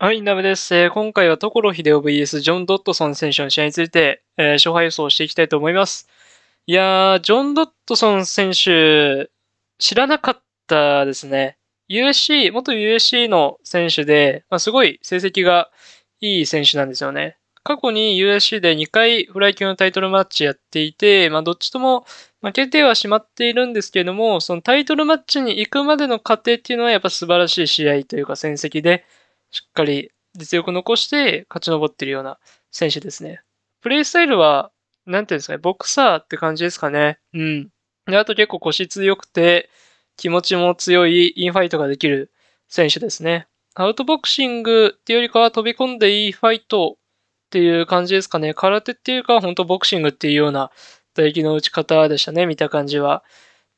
はい、ナムです。えー、今回は所秀夫 VS ジョン・ドットソン選手の試合について、えー、勝敗予想をしていきたいと思います。いやー、ジョン・ドットソン選手、知らなかったですね。USC、元 USC の選手で、まあ、すごい成績がいい選手なんですよね。過去に USC で2回フライ級のタイトルマッチやっていて、まあ、どっちとも負けてはしまっているんですけれども、そのタイトルマッチに行くまでの過程っていうのはやっぱ素晴らしい試合というか戦績で、しっかり実力残して勝ち上ってるような選手ですね。プレイスタイルは、なんていうんですかね、ボクサーって感じですかね。うん。で、あと結構腰強くて、気持ちも強いインファイトができる選手ですね。アウトボクシングっていうよりかは飛び込んでいいファイトっていう感じですかね。空手っていうか、本当ボクシングっていうような打撃の打ち方でしたね、見た感じは。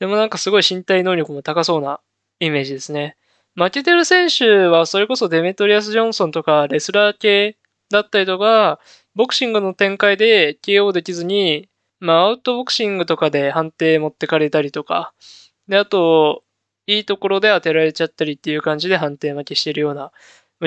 でもなんかすごい身体能力も高そうなイメージですね。負けてる選手はそれこそデメトリアス・ジョンソンとかレスラー系だったりとか、ボクシングの展開で KO できずに、まあ、アウトボクシングとかで判定持ってかれたりとか、で、あと、いいところで当てられちゃったりっていう感じで判定負けしてるような。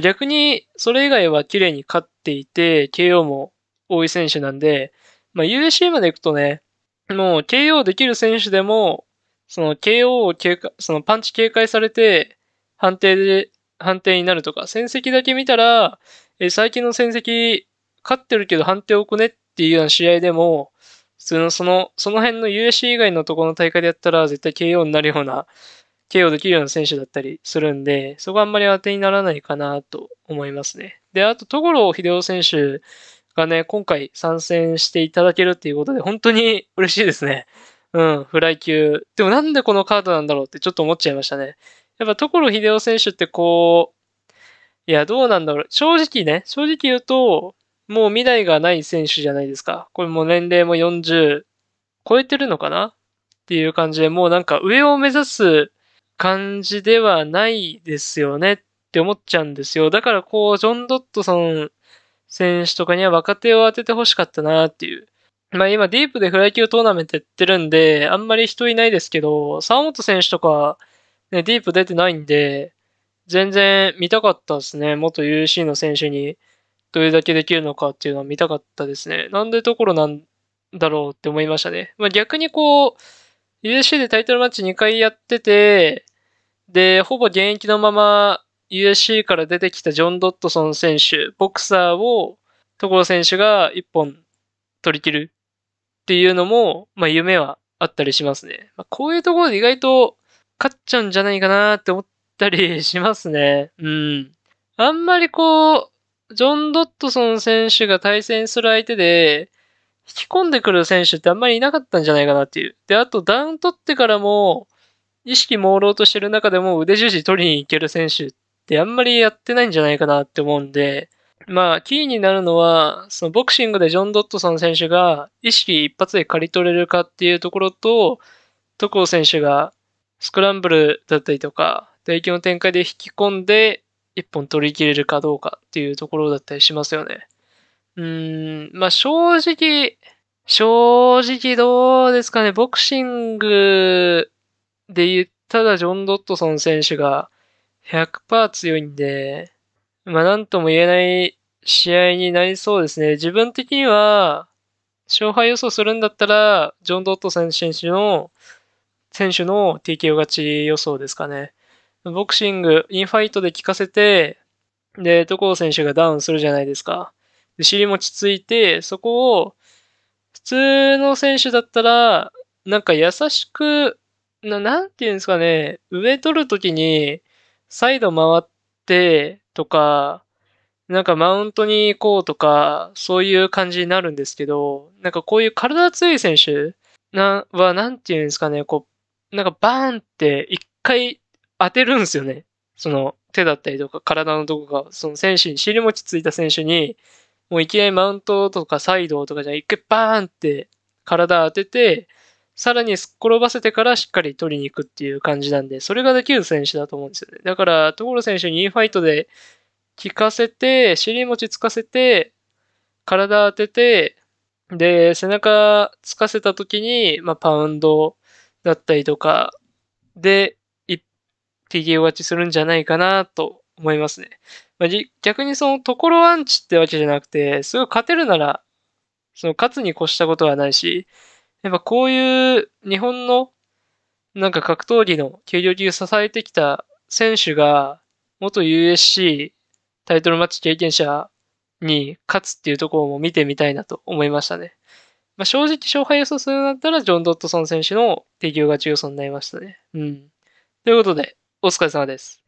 逆に、それ以外は綺麗に勝っていて、KO も多い選手なんで、まあ、USC まで行くとね、もう KO できる選手でも、その KO を警戒、そのパンチ警戒されて、判定で、判定になるとか、戦績だけ見たら、えー、最近の戦績、勝ってるけど判定多くねっていうような試合でも、普通のその、その辺の USC 以外のところの大会でやったら、絶対 KO になるような、KO できるような選手だったりするんで、そこあんまり当てにならないかなと思いますね。で、あと、戸郷秀夫選手がね、今回参戦していただけるっていうことで、本当に嬉しいですね。うん、フライ級。でもなんでこのカードなんだろうってちょっと思っちゃいましたね。やっぱ所秀夫選手ってこう、いや、どうなんだろう。正直ね、正直言うと、もう未来がない選手じゃないですか。これもう年齢も40超えてるのかなっていう感じで、もうなんか上を目指す感じではないですよねって思っちゃうんですよ。だからこう、ジョン・ドットソン選手とかには若手を当ててほしかったなっていう。まあ今ディープでフライ級トーナメントやってるんで、あんまり人いないですけど、沢本選手とか、ね、ディープ出てないんで、全然見たかったですね。元 UC の選手にどれだけできるのかっていうのは見たかったですね。なんでところなんだろうって思いましたね。まあ、逆にこう、USC でタイトルマッチ2回やってて、で、ほぼ現役のまま USC から出てきたジョン・ドットソン選手、ボクサーを所選手が1本取り切るっていうのも、まあ、夢はあったりしますね。まあ、こういうところで意外とかっちゃうんじゃないかなって思ったりしますね。うん。あんまりこう、ジョン・ドットソン選手が対戦する相手で、引き込んでくる選手ってあんまりいなかったんじゃないかなっていう。で、あとダウン取ってからも、意識朦朧としてる中でも腕重視取りに行ける選手ってあんまりやってないんじゃないかなって思うんで、まあ、キーになるのは、そのボクシングでジョン・ドットソン選手が意識一発で刈り取れるかっていうところと、戸郷選手がスクランブルだったりとか、打撃の展開で引き込んで、一本取り切れるかどうかっていうところだったりしますよね。うーん、まあ正直、正直どうですかね、ボクシングで言ったらジョン・ドットソン選手が100%強いんで、まあなんとも言えない試合になりそうですね。自分的には、勝敗予想するんだったら、ジョン・ドットソン選手の選手の TKO 勝ち予想ですかね。ボクシング、インファイトで効かせて、で、戸郷選手がダウンするじゃないですか。で、尻餅ついて、そこを、普通の選手だったら、なんか優しく、ななんていうんですかね、上取るときに、サイド回ってとか、なんかマウントに行こうとか、そういう感じになるんですけど、なんかこういう体強い選手なは、なんていうんですかね、こう、なんかバーンって一回当てるんですよね。その手だったりとか体のどこか、その選手に、尻餅ついた選手に、もういきなりマウントとかサイドとかじゃ一回バーンって体当てて、さらにすっ転ばせてからしっかり取りに行くっていう感じなんで、それができる選手だと思うんですよね。だから、所選手にインファイトで効かせて、尻餅つかせて、体当てて、で、背中つかせた時に、まあ、パウンドだったりとかで、匹 k 勝ちするんじゃないかなと思いますね。まあ、逆にそのところアンチってわけじゃなくて、すごい勝てるなら、その勝つに越したことはないし、やっぱこういう日本のなんか格闘技の軽量級支えてきた選手が元 USC タイトルマッチ経験者に勝つっていうところも見てみたいなと思いましたね。まあ、正直勝敗予想するんだったら、ジョン・ドットソン選手の提供がち予想になりましたね。うん。ということで、お疲れ様です。